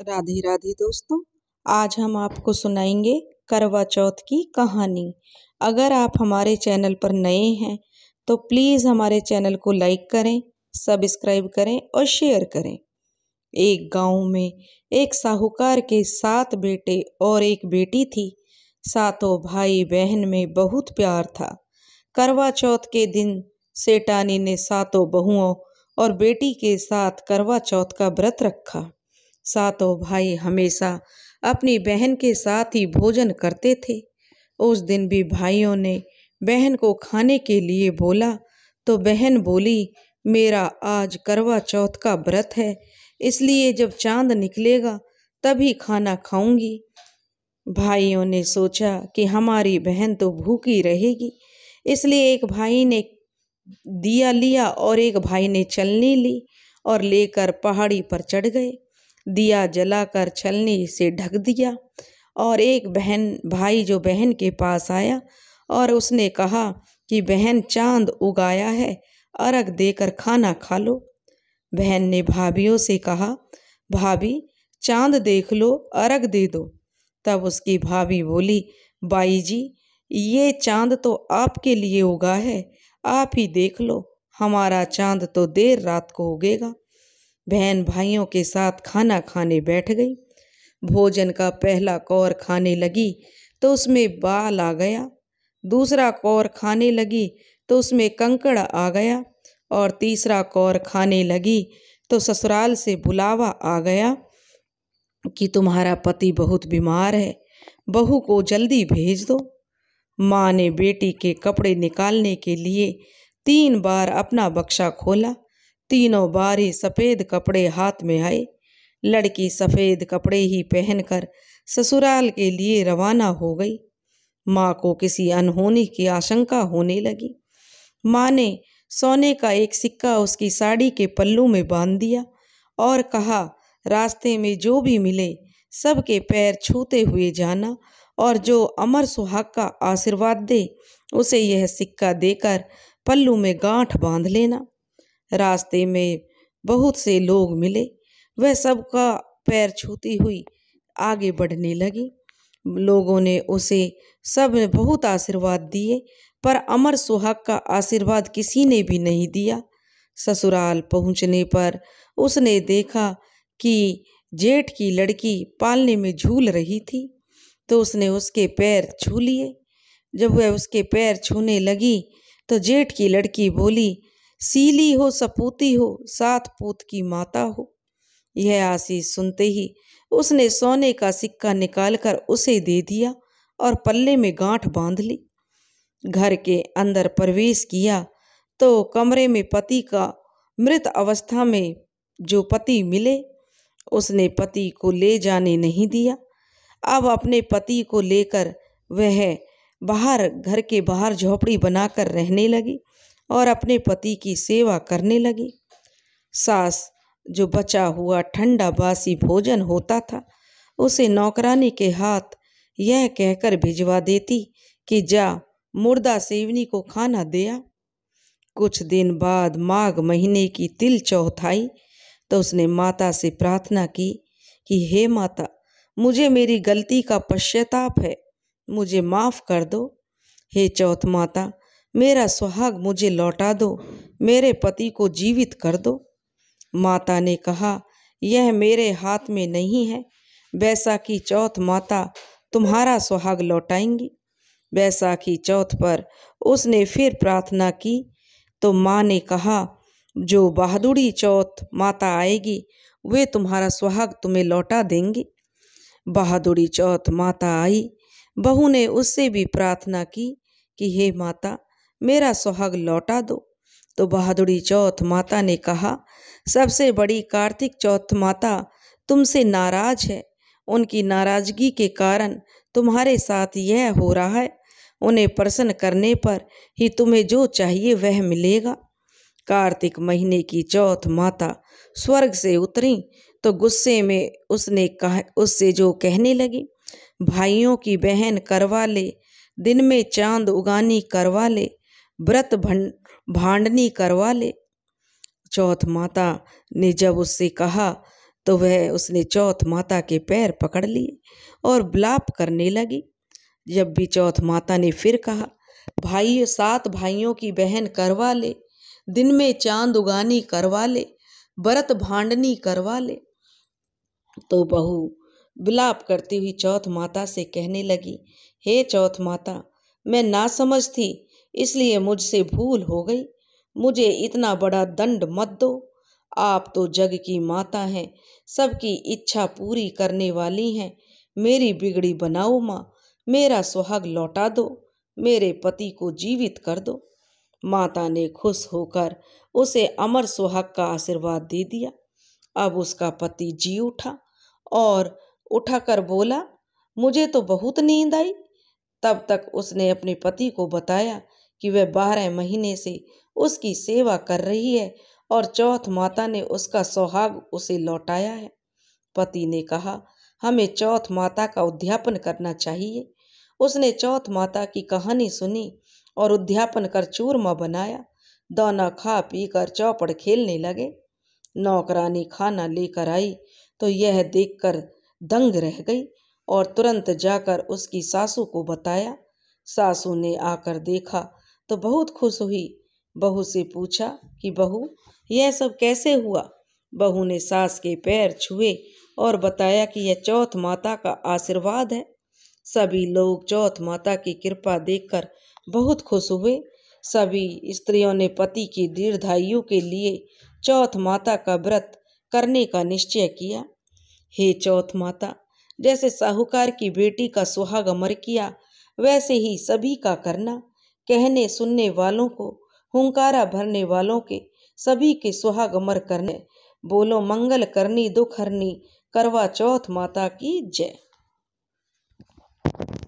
राधे राधे दोस्तों आज हम आपको सुनाएंगे करवा चौथ की कहानी अगर आप हमारे चैनल पर नए हैं तो प्लीज़ हमारे चैनल को लाइक करें सब्सक्राइब करें और शेयर करें एक गांव में एक साहूकार के सात बेटे और एक बेटी थी सातों भाई बहन में बहुत प्यार था करवा चौथ के दिन सेठानी ने सातों बहुओं और बेटी के साथ करवा चौथ का व्रत रखा सातों भाई हमेशा अपनी बहन के साथ ही भोजन करते थे उस दिन भी भाइयों ने बहन को खाने के लिए बोला तो बहन बोली मेरा आज करवा चौथ का व्रत है इसलिए जब चांद निकलेगा तभी खाना खाऊंगी भाइयों ने सोचा कि हमारी बहन तो भूखी रहेगी इसलिए एक भाई ने दिया लिया और एक भाई ने चलनी ली और लेकर पहाड़ी पर चढ़ गए दिया जलाकर छलनी से ढक दिया और एक बहन भाई जो बहन के पास आया और उसने कहा कि बहन चांद उगाया है अरग देकर खाना खा लो बहन ने भाभीियों से कहा भाभी चांद देख लो अरग दे दो तब उसकी भाभी बोली बाई जी ये चांद तो आपके लिए उगा है आप ही देख लो हमारा चांद तो देर रात को उगेगा बहन भाइयों के साथ खाना खाने बैठ गई भोजन का पहला कौर खाने लगी तो उसमें बाल आ गया दूसरा कौर खाने लगी तो उसमें कंकड़ आ गया और तीसरा कौर खाने लगी तो ससुराल से बुलावा आ गया कि तुम्हारा पति बहुत बीमार है बहू को जल्दी भेज दो माँ ने बेटी के कपड़े निकालने के लिए तीन बार अपना बक्शा खोला तीनों बारी सफ़ेद कपड़े हाथ में आए लड़की सफ़ेद कपड़े ही पहनकर ससुराल के लिए रवाना हो गई माँ को किसी अनहोनी की आशंका होने लगी माँ ने सोने का एक सिक्का उसकी साड़ी के पल्लू में बांध दिया और कहा रास्ते में जो भी मिले सबके पैर छूते हुए जाना और जो अमर सुहाग का आशीर्वाद दे उसे यह सिक्का देकर पल्लू में गांठ बांध लेना रास्ते में बहुत से लोग मिले वह सबका पैर छूती हुई आगे बढ़ने लगी लोगों ने उसे सब ने बहुत आशीर्वाद दिए पर अमर सुहाग का आशीर्वाद किसी ने भी नहीं दिया ससुराल पहुंचने पर उसने देखा कि जेठ की लड़की पालने में झूल रही थी तो उसने उसके पैर छू लिए जब वह उसके पैर छूने लगी तो जेठ की लड़की बोली सीली हो सपूती हो सात पोत की माता हो यह आशीष सुनते ही उसने सोने का सिक्का निकालकर उसे दे दिया और पल्ले में गांठ बांध ली घर के अंदर प्रवेश किया तो कमरे में पति का मृत अवस्था में जो पति मिले उसने पति को ले जाने नहीं दिया अब अपने पति को लेकर वह बाहर घर के बाहर झोपड़ी बनाकर रहने लगी और अपने पति की सेवा करने लगी सास जो बचा हुआ ठंडा बासी भोजन होता था उसे नौकरानी के हाथ यह कहकर भिजवा देती कि जा मुर्दा सेवनी को खाना दिया कुछ दिन बाद माघ महीने की तिल चौथाई तो उसने माता से प्रार्थना की कि हे माता मुझे मेरी गलती का पश्चाताप है मुझे माफ़ कर दो हे चौथ माता मेरा सुहाग मुझे लौटा दो मेरे पति को जीवित कर दो माता ने कहा यह मेरे हाथ में नहीं है बैसाखी चौथ माता तुम्हारा सुहाग लौटाएंगी बैसाखी चौथ पर उसने फिर प्रार्थना की तो माँ ने कहा जो बहादुरी चौथ माता आएगी वे तुम्हारा सुहाग तुम्हें लौटा देंगी बहादुरी चौथ माता आई बहू ने उससे भी प्रार्थना की कि हे माता मेरा सुहाग लौटा दो तो बहादुरी चौथ माता ने कहा सबसे बड़ी कार्तिक चौथ माता तुमसे नाराज है उनकी नाराजगी के कारण तुम्हारे साथ यह हो रहा है उन्हें प्रसन्न करने पर ही तुम्हें जो चाहिए वह मिलेगा कार्तिक महीने की चौथ माता स्वर्ग से उतरी तो गुस्से में उसने कह उससे जो कहने लगी भाइयों की बहन करवा ले दिन में चांद उगानी करवा ले व्रत भांडनी करवा ले चौथ माता ने जब उससे कहा तो वह उसने चौथ माता के पैर पकड़ लिए और ब्लाप करने लगी जब भी चौथ माता ने फिर कहा भाई सात भाइयों की बहन करवा ले दिन में चांद उगानी करवा ले व्रत भांडनी करवा ले तो बहू बिलाप करती हुई चौथ माता से कहने लगी हे चौथ माता मैं ना समझ थी इसलिए मुझसे भूल हो गई मुझे इतना बड़ा दंड मत दो आप तो जग की माता हैं सबकी इच्छा पूरी करने वाली हैं मेरी बिगड़ी बनाओ माँ मेरा सुहाग लौटा दो मेरे पति को जीवित कर दो माता ने खुश होकर उसे अमर सुहाग का आशीर्वाद दे दिया अब उसका पति जी उठा और उठाकर बोला मुझे तो बहुत नींद आई तब तक उसने अपने पति को बताया कि वह बारह महीने से उसकी सेवा कर रही है और चौथ माता ने उसका सौहाग उसे लौटाया है पति ने कहा हमें चौथ माता का उद्यापन करना चाहिए उसने चौथ माता की कहानी सुनी और उद्यापन कर चूरमा बनाया दाना खा पी कर चौपड़ खेलने लगे नौकरानी खाना लेकर आई तो यह देखकर दंग रह गई और तुरंत जाकर उसकी सासू को बताया सासू ने आकर देखा तो बहुत खुश हुई बहू से पूछा कि बहू यह सब कैसे हुआ बहू ने सास के पैर छुए और बताया कि यह चौथ माता का आशीर्वाद है सभी लोग चौथ माता की कृपा देखकर बहुत खुश हुए सभी स्त्रियों ने पति की दीर्घायु के लिए चौथ माता का व्रत करने का निश्चय किया हे चौथ माता जैसे साहूकार की बेटी का सुहाग अमर किया वैसे ही सभी का करना कहने सुनने वालों को हुंकारा भरने वालों के सभी के सुहाग करने बोलो मंगल करनी दुख करवा चौथ माता की जय